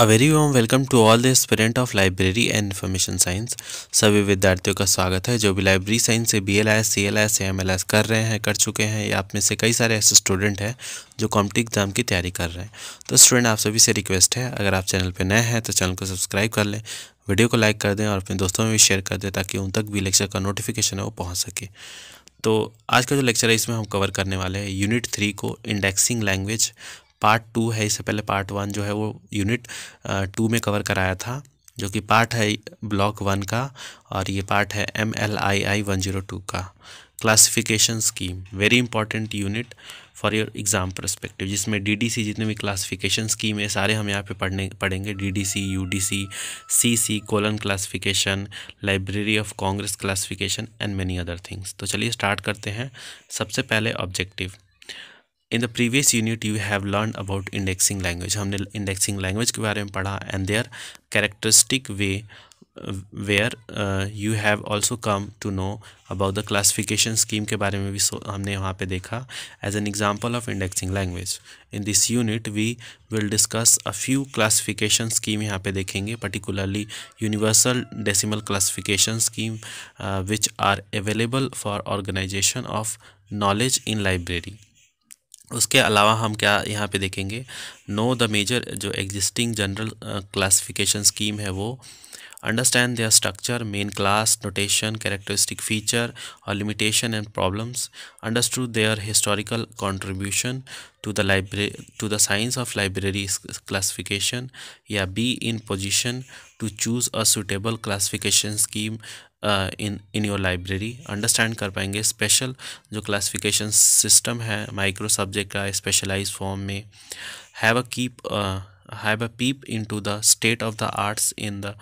A very warm welcome to all the aspirant of library and information science सभी विद्यार्थियों का स्वागत है जो भी लाइब्रेरी साइंस से B L I C L I M L S कर रहे हैं कर चुके हैं या आप में से कई सारे ऐसे स्टूडेंट हैं जो कॉम्पिटिव एग्जाम की तैयारी कर रहे हैं तो स्टूडेंट आप सभी से रिक्वेस्ट है अगर आप चैनल पर नए हैं तो चैनल को सब्सक्राइब कर लें वीडियो को लाइक कर दें और अपने दोस्तों में भी शेयर कर दें ताकि उन तक भी लेक्चर का नोटिफिकेशन है वो पहुँच सके तो आज का जो लेक्चर है इसमें हम कवर करने वाले हैं यूनिट थ्री को इंडेक्सिंग लैंग्वेज पार्ट टू है इससे पहले पार्ट वन जो है वो यूनिट टू में कवर कराया था जो कि पार्ट है ब्लॉक वन का और ये पार्ट है M L I I one zero two का classification scheme very important unit for your exam perspective जिसमें डी डी सी जितने भी क्लासिफिकेशन स्कीम है सारे हम यहाँ पे पढ़ने पढ़ेंगे C C C colon classification library of Congress classification and many other things तो चलिए स्टार्ट करते हैं सबसे पहले objective in the previous unit you have learn about indexing language हमने इंडेक्सिंग लैंग्वेज के बारे में पढ़ा and their characteristic we where you have also come to know about the classification scheme के बारे में भी हमने वहाँ पे देखा as an example of indexing language in this unit we will discuss a few classification scheme यहाँ पे देखेंगे particularly universal decimal classification scheme which are available for organisation of knowledge in library उसके अलावा हम क्या यहाँ पे देखेंगे नो द मेजर जो एग्जिस्टिंग जनरल क्लासिफिकेशन स्कीम है वो understand their structure main class notation characteristic feature और limitation and problems understand their historical contribution to the library to the science of library classification या be in position to choose a suitable classification scheme in in your library understand कर पाएंगे special जो classification system है micro subject का specialize form में have a keep have a peep into the state of the arts in the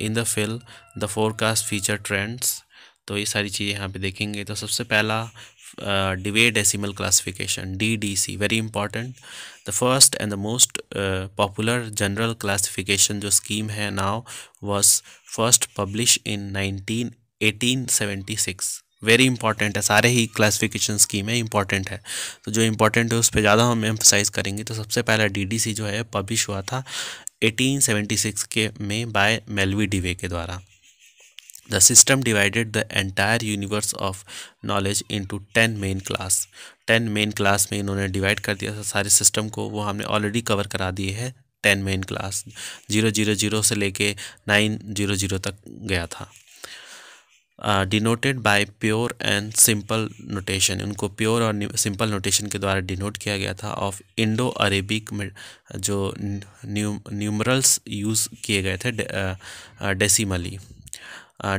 in the field the forecast feature trends तो ये सारी चीज़ें यहाँ पे देखेंगे तो सबसे पहला Dewey decimal classification D D C very important the first and the most popular general classification जो स्कीम है now was first publish in nineteen eighteen seventy six very important है सारे ही क्लासिफिकेशन स्कीम है इंपॉर्टेंट है तो जो important है उस पर ज़्यादा हम एम्फोसाइज करेंगे तो सबसे पहला डी डी सी जो है पब्लिश हुआ था एटीन सेवेंटी सिक्स के में बाय मेलवी डिवे के द्वारा The system divided the entire universe of knowledge into ten main class. Ten main class में इन्होंने डिवाइड कर दिया था सारे सिस्टम को वो हमने ऑलरेडी कवर करा दिए है ten main class zero zero zero से लेके नाइन जीरो जीरो तक गया था denoted by pure and simple notation उनको प्योर और सिंपल नोटेशन के द्वारा डिनोट किया गया था ऑफ इंडो अरेबिक जो न्यूमरल्स यूज़ किए गए थे decimally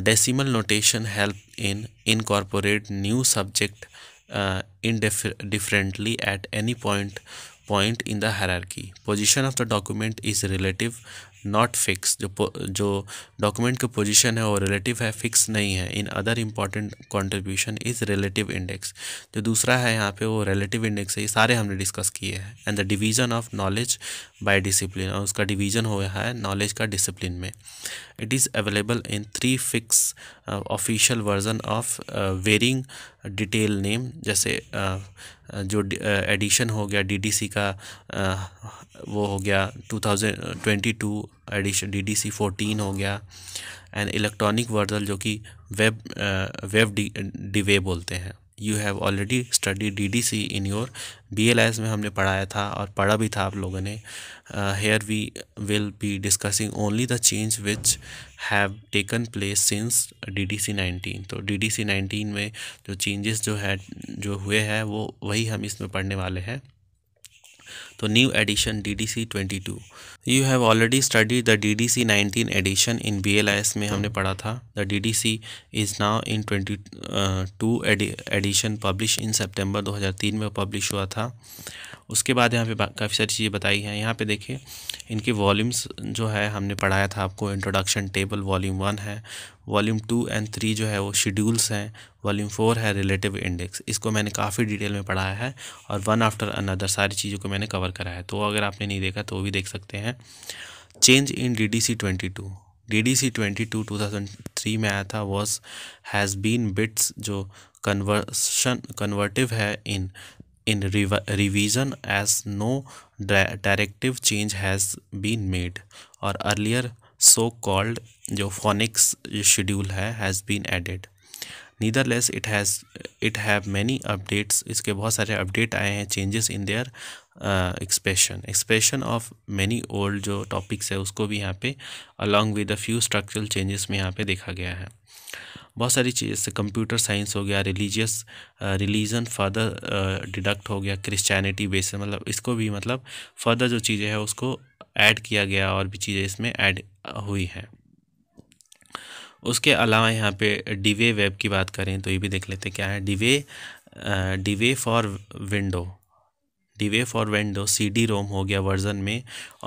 decimal notation help in incorporate new subject in differently at any point point in the hierarchy position of the document is relative not fix जो जो document की position है वो relative है फिक्स नहीं है in other important contribution is relative index जो दूसरा है यहाँ पे वो रिलेटिव इंडेक्स है ये सारे हमने डिस्कस किए हैं and the division of knowledge by discipline और उसका डिवीजन हो है नॉलेज का डिसिप्लिन में it is available in three fix official version of varying detail name जैसे uh, जो एडिशन uh, हो गया डीडीसी का uh, वो हो गया 2022 एडिशन डीडीसी 14 हो गया एंड इलेक्ट्रॉनिक वर्जन जो कि वेब वेब डी वे बोलते हैं you have already study D D C in your B L S में हमने पढ़ाया था और पढ़ा भी था आप लोगों ने here we will be discussing only the change which have taken place since D D C nineteen तो डी डी सी नाइनटीन में जो चेंजेस जो है जो हुए हैं वो वही हम इसमें पढ़ने वाले हैं तो new edition D D C twenty two you have already study the D D C nineteen edition in B L I S में हमने पढ़ा था the D D C is now in twenty two edition publish in September दो हज़ार तीन में publish हुआ था उसके बाद यहाँ पे काफ़ी सारी चीज़ें बताई हैं यहाँ पे देखिए इनके वॉल्यूम्स जो है हमने पढ़ाया था आपको इंट्रोडक्शन टेबल वॉल्यूम वन है वॉल्यूम टू एंड थ्री जो है वो शेड्यूल्स हैं वॉल्यूम फोर है रिलेटिव इंडेक्स इसको मैंने काफ़ी डिटेल में पढ़ाया है और वन आफ्टर अनदर सारी चीज़ों को मैंने कवर कराया है तो अगर आपने नहीं देखा तो वो भी देख सकते हैं change in D D C twenty two D D C twenty two two thousand three में आया था वॉज हैज़ बीन बिट्स जो कन्वर्सन कन्वर्टिव है in in revision as no directive change has been made और earlier so called जो Phoenix schedule है has been added nevertheless it has it have many updates इसके बहुत सारे update आए हैं changes in their expression expression of many old जो topics है उसको भी यहाँ पे along with a few structural changes में यहाँ पे देखा गया है बहुत सारी चीज़ जैसे कंप्यूटर साइंस हो गया रिलीजियस रिलीजन फर्दर डिडक्ट हो गया क्रिश्चियनिटी बेस मतलब इसको भी मतलब फर्दर जो चीज़ें हैं उसको ऐड किया गया और भी चीज़ें इसमें ऐड uh, हुई हैं उसके अलावा यहाँ पे डिवे वेब की बात करें तो ये भी देख लेते क्या है Dewey Dewey for Windows Dewey for Windows C D ROM हो गया वर्जन में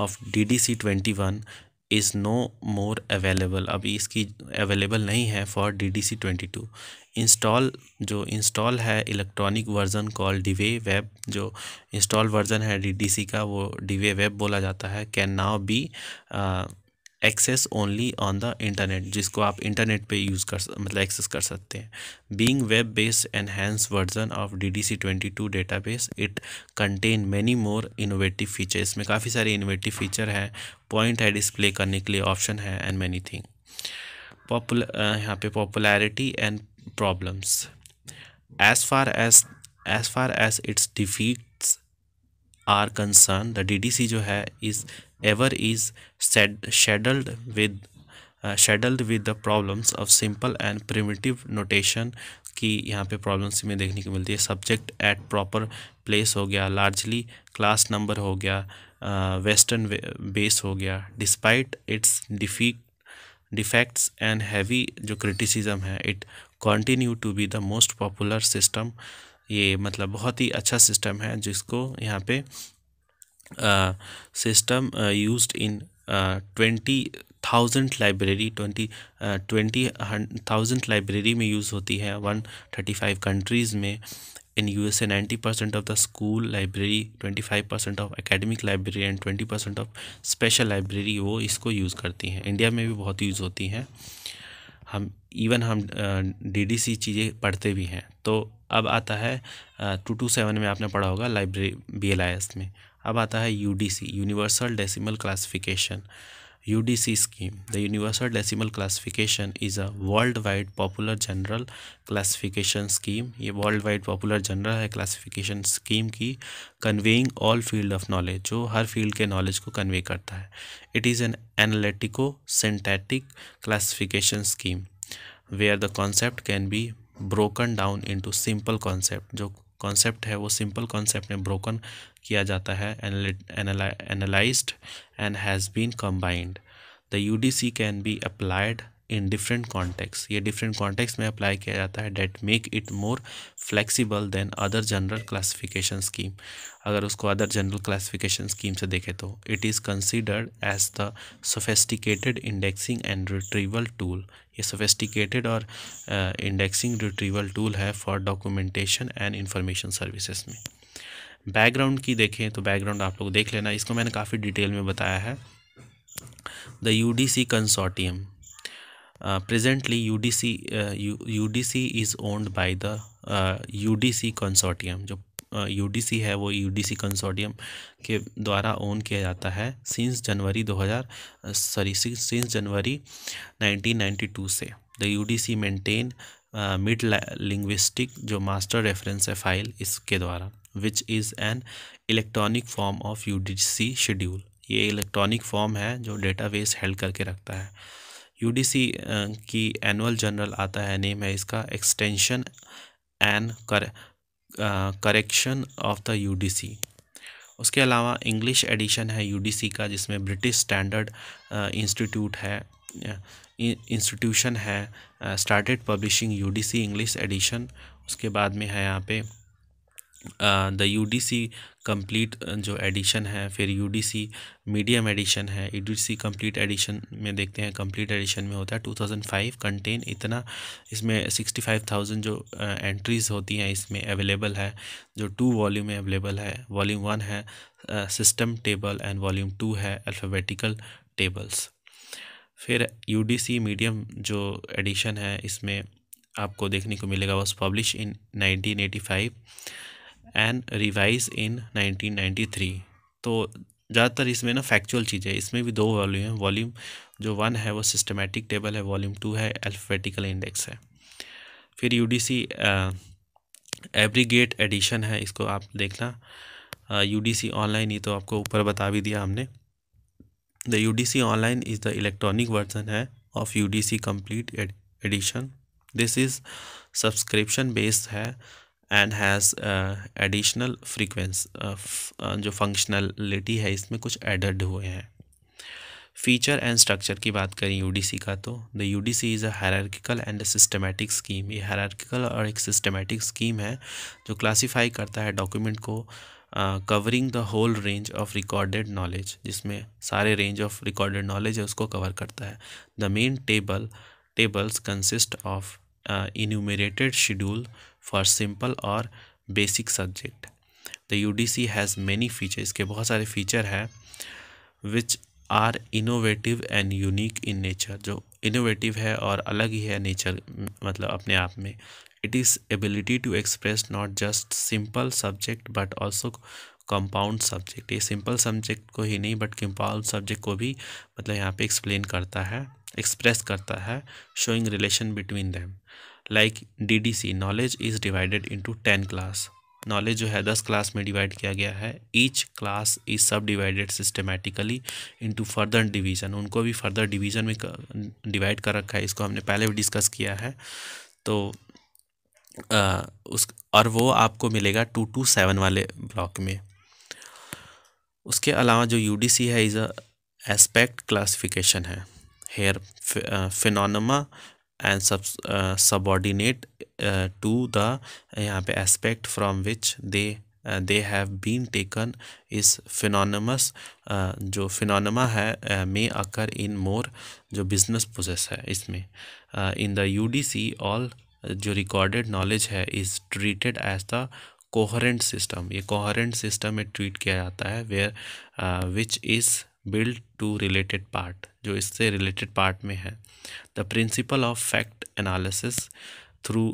of D D C twenty one is no more available अभी इसकी अवेलेबल नहीं है for D D C twenty two install जो इंस्टॉल है electronic version call Dewey web जो इंस्टॉल वर्जन है डी डी सी का वो डिवे वेब बोला जाता है can now be access only on the internet जिसको आप इंटरनेट पे यूज़ कर मतलब एक्सेस कर सकते हैं being web based enhance version of D D C twenty two database it contain many more innovative feature इसमें काफ़ी सारे इनोवेटिव फीचर हैं पॉइंट है डिस्प्ले करने के लिए ऑप्शन है एंड मैनी थिंग पॉपुलर यहाँ पे popularity and problems as far as as far as its defects are concern the D D C जो है is ever is saddled with saddled with the problems of simple and and notation की यहाँ पे problems में देखने को मिलती है सब्जेक्ट एट प्रॉपर प्लेस हो गया लार्जली क्लास नंबर हो गया वेस्टर्न uh, बेस हो गया डिस्पाइट इट्स डिफी डिफेक्ट्स एंड हैवी जो क्रिटिसिज्म है it continue to be the most popular system ये मतलब बहुत ही अच्छा सिस्टम है जिसको यहाँ पे system use in twenty in thousand library twenty twenty thousand library में यूज़ होती है वन थर्टी फाइव कंट्रीज़ में in U S A ninety percent of the school library twenty five percent of of library and twenty percent of special library वो इसको use करती हैं India में भी बहुत यूज़ होती हैं हम इवन हम डी uh, डी सी चीज़ें पढ़ते भी हैं तो अब आता है टू टू सेवन में आपने पढ़ा होगा library B L I S में अब आता है U D C universal decimal classification U D C scheme the universal decimal classification is a world wide popular general classification scheme ये वर्ल्ड वाइड पॉपुलर जनरल है classification scheme की conveying all field of knowledge जो हर field के knowledge को convey करता है it is an analytico synthetic classification scheme where are the concept can be broken down into simple concept जो concept है वो सिंपल कॉन्सेप्ट में ब्रोकन किया जाता है analysed and has been combined the U D C can be applied in different contexts ये different contexts में apply किया जाता है that make it more flexible than other general classification scheme अगर उसको अदर जनरल क्लासीफिकेशन स्कीम से देखें तो it is considered as the sophisticated indexing and retrieval tool ये सोफेस्टिकेटेड और इंडेक्सिंग रिट्रीवल टूल है for documentation and information services में background की देखें तो बैकग्राउंड आप लोग देख लेना इसको मैंने काफ़ी डिटेल में बताया है the U D C presently U D C U D C is owned by the U D C consortium जो यू डी सी है वो यू डी सी कंसोटियम के द्वारा ओन किया जाता है सिंस जनवरी दो हज़ार सॉरी सिंस जनवरी टू से the U D C maintain mid linguistic जो मास्टर रेफरेंस है फाइल इसके द्वारा which is an electronic form of C schedule ये इलेक्ट्रॉनिक फॉर्म है जो डेटाबेस हेल्ड करके रखता है सी की एनुअल जनरल आता है नेम है इसका extension and correction of the C उसके अलावा इंग्लिश एडिशन है सी का जिसमें ब्रिटिश स्टैंडर्ड इंस्टीट्यूट है इंस्टीट्यूशन है started publishing C English edition उसके बाद में है यहाँ पे the U D C complete जो एडिशन है फिर U D C medium edition है U D C complete edition में देखते हैं कम्प्लीट एडिशन में होता है टू थाउजेंड फाइव कंटेन इतना इसमें सिक्सटी फाइव थाउजेंड जो एंट्रीज़ uh, होती हैं इसमें अवेलेबल है जो टू वॉल्यूम में अवेलेबल है वॉल्यूम वन है system table and volume two है अल्फ़ाबेटिकल टेबल्स फिर यू डी सी मीडियम जो एडिशन है इसमें आपको देखने को मिलेगा was publish in nineteen eighty five and revise in three तो ज़्यादातर इसमें ना फैक्चुअल चीज़ें इसमें भी दो वॉल्यूम है वॉल्यूम जो वन है वो सिस्टमेटिक टेबल है वॉल्यूम टू है अल्फाबेटिकल इंडेक्स है फिर यू डी सी एवरीगेट एडिशन है इसको आप देखना यू डी सी ऑनलाइन ही तो आपको ऊपर बता भी दिया हमने the U D C online is the electronic version है of U D C complete edition this is subscription based है एंड हैज़ एडिशनल फ्रीक्वेंस जो फंक्शनलिटी है इसमें कुछ एडेड हुए हैं फीचर एंड स्ट्रक्चर की बात करें सी का तो the U D C is a hierarchical and systematic scheme ये हायरार्किकल और एक सिस्टमेटिक स्कीम है जो क्लासीफाई करता है डॉक्यूमेंट को covering the whole range of recorded knowledge जिसमें सारे रेंज ऑफ रिकॉर्डेड नॉलेज है उसको कवर करता है the main table tables consist of enumerated schedule for simple or basic subject the udc has many features इसके बहुत सारे फीचर हैं which are innovative and unique in nature जो innovative है और अलग ही है नेचर मतलब अपने आप में it is ability to express not just simple subject but also compound subject ये सिंपल सब्जेक्ट को ही नहीं बट कंपाउंड सब्जेक्ट को भी मतलब यहाँ पे एक्सप्लेन करता है एक्सप्रेस करता है showing relation between them like D D C knowledge is divided into ten class knowledge जो है दस क्लास में डिवाइड किया गया है each class is subdivided systematically into further division उनको भी फर्दर डिवीज़न में डिवाइड कर रखा है इसको हमने पहले भी डिस्कस किया है तो आ, उस और वो आपको मिलेगा टू टू सेवन वाले ब्लॉक में उसके अलावा जो यू डी सी है इज़ अ एस्पेक्ट क्लासिफिकेशन है here phenomena and sub subordinate to the यहाँ पे aspect from which they they have been taken इस फिनोनमस जो फिनोनमा है मे अकर इन मोर जो बिजनेस प्रोसेस है इसमें in the U D C all जो रिकॉर्डेड नॉलेज है is treated as the coherent system ये कोहरेंट सिस्टम में ट्रीट किया जाता है where which is build to related part जो इससे रिलेटेड पार्ट में है the principle of fact analysis through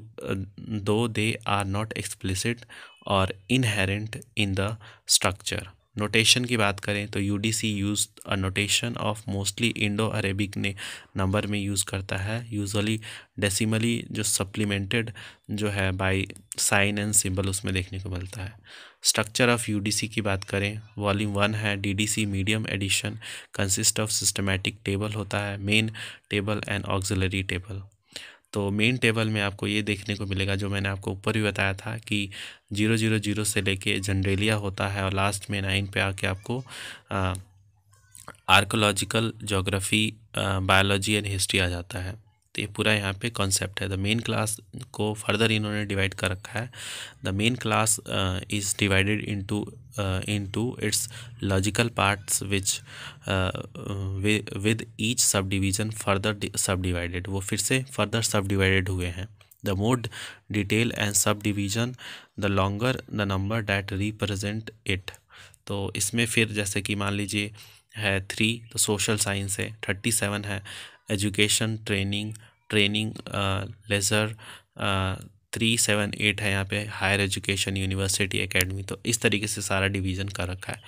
though they are not explicit और inherent in the structure notation की बात करें तो U D C use a notation of mostly Indo Arabic ने नंबर में यूज़ करता है यूजली डेसीमली जो सप्लीमेंटेड जो है बाई साइन एंड सिम्बल उसमें देखने को मिलता है स्ट्रक्चर ऑफ यूडीसी की बात करें वॉल्यूम वन है DDC medium edition consist of systematic table होता है main table and auxiliary table तो मेन टेबल में आपको ये देखने को मिलेगा जो मैंने आपको ऊपर भी बताया था कि जीरो जीरो जीरो से लेके जनरेलिया होता है और लास्ट में नाइन पे आके आपको archaeological geography biology and history आ जाता है तो ये पूरा यहाँ पे कॉन्सेप्ट है द मेन क्लास को फर्दर इन्होंने डिवाइड कर रखा है the main class is divided into into its logical parts which with each subdivision further subdivided वो फिर से फर्दर सब डिवाइडेड हुए हैं the more detail and subdivision the longer the number that represent it तो इसमें फिर जैसे कि मान लीजिए है थ्री तो सोशल साइंस है थर्टी सेवन है education training training leisure three seven eight है यहाँ पे हायर एजुकेशन यूनिवर्सिटी एकेडमी तो इस तरीके से सारा डिवीज़न कर रखा है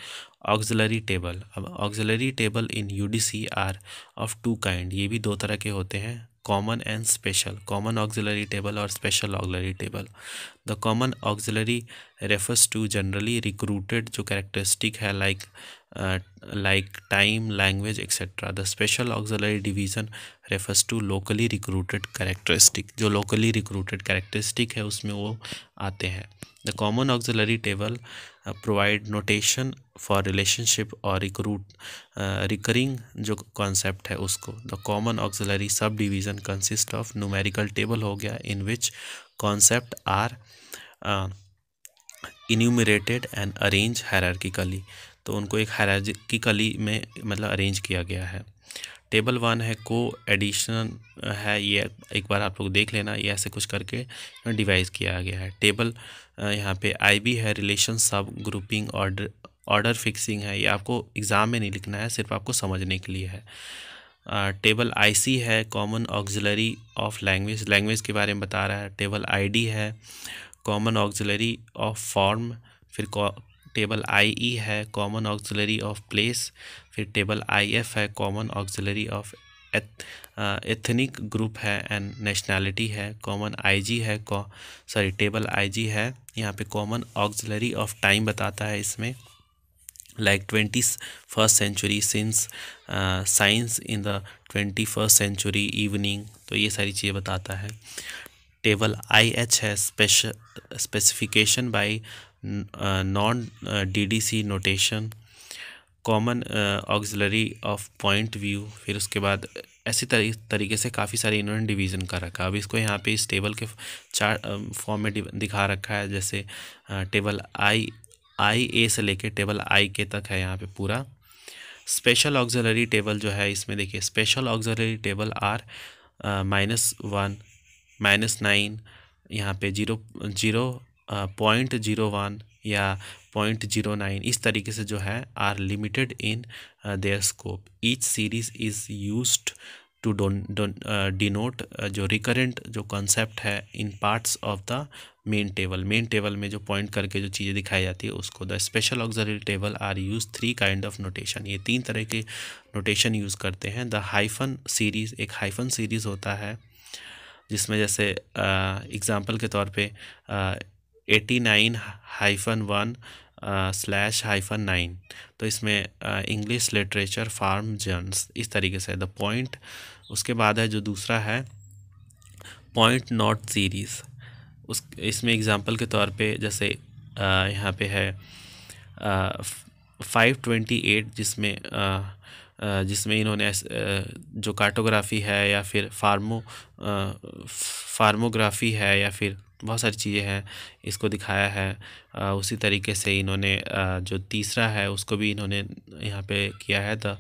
ऑक्जिलरी टेबल अब auxiliary table in U D C are of two kind ये भी दो तरह के होते हैं common and special common auxiliary table और special auxiliary table the common auxiliary refers to generally recruited जो कैरेक्टरिस्टिक है like like time language etcetera the special auxiliary division refers to locally recruited characteristic जो locally recruited characteristic है उसमें वो आते हैं the common auxiliary table provide notation for relationship और recruit recurring जो कॉन्सेप्ट है उसको the common auxiliary subdivision consist of numerical table हो गया इन विच concept are uh, enumerated and arranged hierarchically तो उनको एक हायरार्किकली में मतलब अरेंज किया गया है टेबल वन है को एडिशन है ये एक बार आप लोग देख लेना ये ऐसे कुछ करके डिवाइस किया गया है टेबल uh, यहाँ पे आईबी है रिलेशन सब ग्रुपिंग ऑर्डर ऑर्डर फिक्सिंग है ये आपको एग्ज़ाम में नहीं लिखना है सिर्फ आपको समझने के लिए है टेबल आईसी है common auxiliary of language language के बारे में बता रहा है टेबल आईडी है कॉमन ऑक्सिलरी ऑफ फॉर्म फिर टेबल आईई e है कॉमन ऑक्जलरी ऑफ प्लेस फिर टेबल आईएफ है common auxiliary of ethnic group है एंड नेशनैलिटी है कॉमन आईजी है सॉरी टेबल आईजी है यहाँ पे कॉमन ऑक्जलरी ऑफ टाइम बताता है इसमें like 21st century since uh, science in the 21st century evening तो ये सारी चीज़ें बताता है टेबल आई एच है specification by non D D C notation common auxiliary of point view फिर उसके बाद ऐसी तरी, तरीके से काफ़ी सारे इन्होंने डिवीज़न कर रखा है अब इसको यहाँ पे इस टेबल के चार फॉर्म um, में दिखा रखा है जैसे टेबल uh, आई आई ए से लेके टेबल आई के तक है यहाँ पे पूरा स्पेशल ऑक्जलरी टेबल जो है इसमें देखिए special auxiliary table are minus one minus nine यहाँ पे zero zero point zero one या पॉइंट जीरो नाइन इस तरीके से जो है are limited in their scope each series is used to denote uh, uh, जो रिकरेंट जो कॉन्सेप्ट है in parts of the main table main table में जो पॉइंट करके जो चीज़ें दिखाई जाती है उसको the special auxiliary table are use three kind of notation ये तीन तरह के नोटेशन यूज़ करते हैं द हाइफन सीरीज़ एक हाइफन सीरीज़ होता है जिसमें जैसे एग्ज़ाम्पल uh, के तौर पे eighty nine hyphen one slash hyphen nine तो इसमें इंग्लिश लिटरेचर फार्म जर्नस इस तरीके से द पॉइंट उसके बाद है जो दूसरा है पॉइंट नॉट सीरीज़ उस इसमें एग्ज़ाम्पल के तौर पे जैसे यहाँ पे है फाइव ट्वेंटी एट जिसमें जिसमें इन्होंने आ, जो कार्टोग्राफी है या फिर फार्मो फार्मोग्राफी है या फिर बहुत सारी चीज़ें हैं इसको दिखाया है उसी तरीके से इन्होंने जो तीसरा है उसको भी इन्होंने यहाँ पे किया है the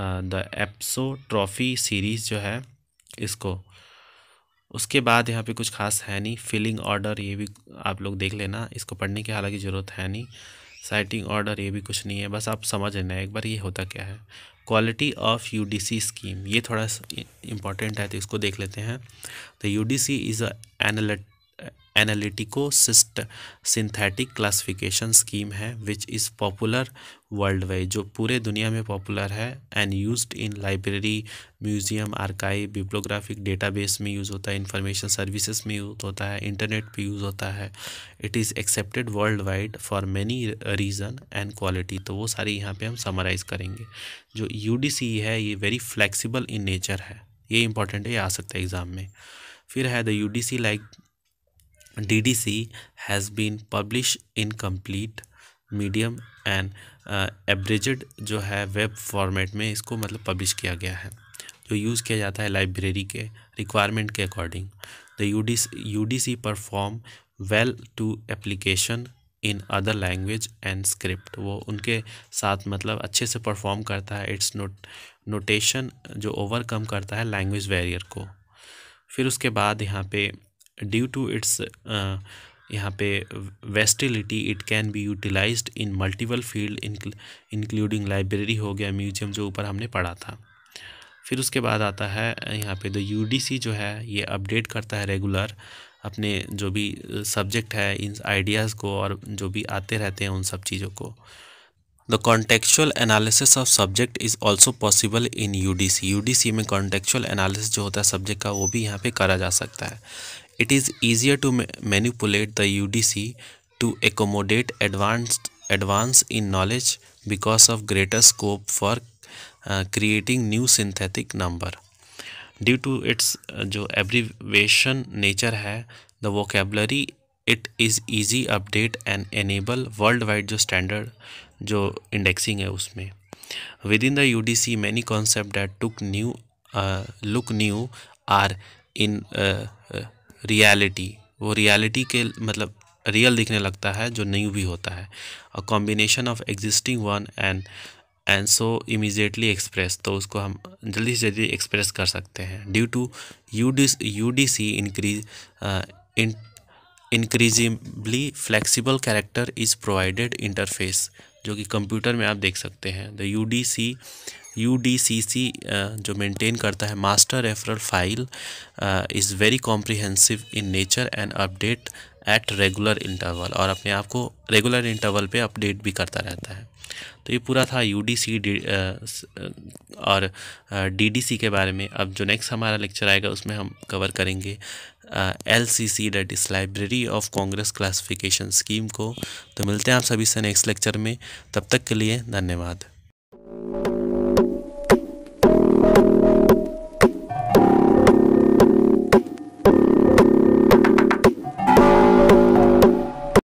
the apostrophe series जो है इसको उसके बाद यहाँ पे कुछ खास है नहीं फिलिंग ऑर्डर ये भी आप लोग देख लेना इसको पढ़ने की हालांकि ज़रूरत है नहीं साइटिंग ऑर्डर ये भी कुछ नहीं है बस आप समझ लेना एक बार ये होता क्या है क्वालिटी ऑफ यू स्कीम ये थोड़ा इंपॉर्टेंट है तो इसको देख लेते हैं the U D C is a एनालिट एनालिटिको सिस्ट सिंथेटिक क्लासिफिकेशन स्कीम है which is popular world wide जो पूरे दुनिया में पॉपुलर है and use in library museum archive bibliographic database में यूज़ होता है इंफॉर्मेशन सर्विसेज में यूज़ होता है इंटरनेट पे यूज़ होता है it is accepted world wide for many reason and quality तो वो सारी यहाँ पर हम समराइज़ करेंगे जो यू e है ये वेरी फ्लैक्सीबल इन नेचर है ये इंपॉर्टेंट है ये आ सकता है एग्ज़ाम में फिर है the U D C like D D C has been publish in complete medium and uh, जो है वेब फॉर्मेट में इसको मतलब पब्लिश किया गया है जो यूज़ किया जाता है लाइब्रेरी के रिक्वायरमेंट के according the U D U D C perform well to application in other language and script वो उनके साथ मतलब अच्छे से परफॉर्म करता है इट्स नोट नोटेशन जो ओवरकम करता है लैंग्वेज वेरियर को फिर उसके बाद यहाँ पे ड्यू टू इट्स यहाँ पे versatility it can be utilize in multiple field including library हो गया म्यूजियम जो ऊपर हमने पढ़ा था फिर उसके बाद आता है यहाँ पे द यू जो है ये अपडेट करता है रेगुलर अपने जो भी सब्जेक्ट uh, है इन आइडियाज़ को और जो भी आते रहते हैं उन सब चीज़ों को the contextual analysis of subject is also possible in U D C U D C में कॉन्टेक्चुअल एनालिसिस जो होता है सब्जेक्ट का वो भी यहाँ पे करा जा सकता है It is easier to ma manipulate the UDC to accommodate advanced advance in knowledge because of greater scope for uh, creating new synthetic number. Due to its uh, abbreviation nature है the vocabulary it is easy update and enable worldwide jo standard jo indexing है उसमें within the UDC many concept that took new uh, look new are in uh, uh, reality वो reality के मतलब real दिखने लगता है जो new भी होता है a combination of existing one and and so immediately express तो उसको हम जल्दी से जल्दी एक्सप्रेस कर सकते हैं due to U D U D C increase increasingly flexible character is provided interface जो कि कंप्यूटर में आप देख सकते हैं the U D C U D C C जो मेंटेन करता है master referral file is very comprehensive in nature and update at regular interval और अपने आप को रेगुलर इंटरवल पे अपडेट भी करता रहता है तो ये पूरा था यू डी सी और डी डी सी के बारे में अब जो नेक्स्ट हमारा लेक्चर आएगा उसमें हम कवर करेंगे L C C that is library of Congress classification scheme को तो मिलते हैं आप सभी से नेक्स्ट लेक्चर में तब तक के लिए धन्यवाद